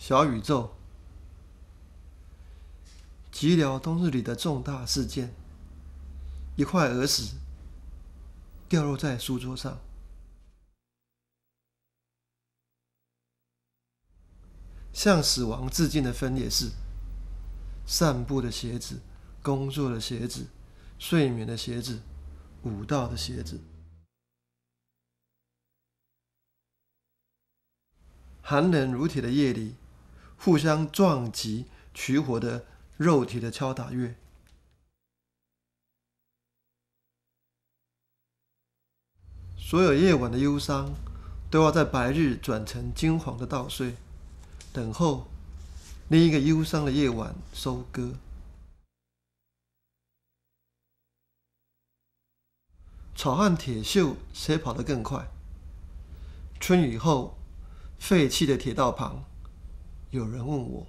小宇宙，寂寥冬日里的重大事件，一块鹅石掉落在书桌上，向死亡致敬的分裂式。散步的鞋子，工作的鞋子，睡眠的鞋子，舞蹈的鞋子。寒冷如铁的夜里。互相撞击取火的肉体的敲打乐，所有夜晚的忧伤都要在白日转成金黄的稻穗，等候另一个忧伤的夜晚收割。草和铁锈，谁跑得更快？春雨后，废弃的铁道旁。有人问我，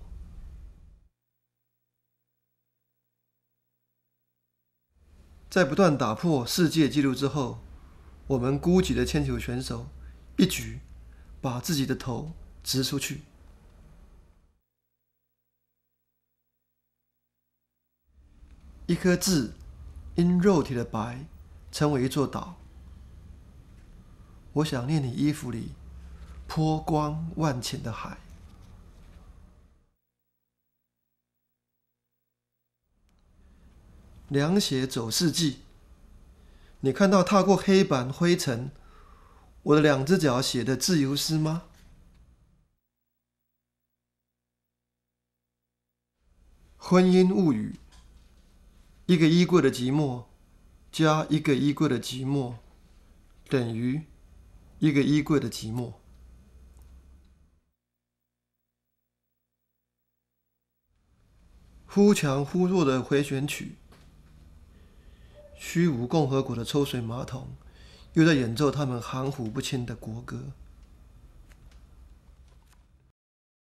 在不断打破世界纪录之后，我们孤寂的铅球选手一举把自己的头掷出去。一颗痣，因肉体的白，成为一座岛。我想念你衣服里波光万顷的海。凉鞋走四季，你看到踏过黑板灰尘，我的两只脚写的自由诗吗？婚姻物语，一个衣柜的寂寞，加一个衣柜的寂寞，等于一个衣柜的寂寞。忽强忽弱的回旋曲。虚无共和国的抽水马桶，又在演奏他们含糊不清的国歌。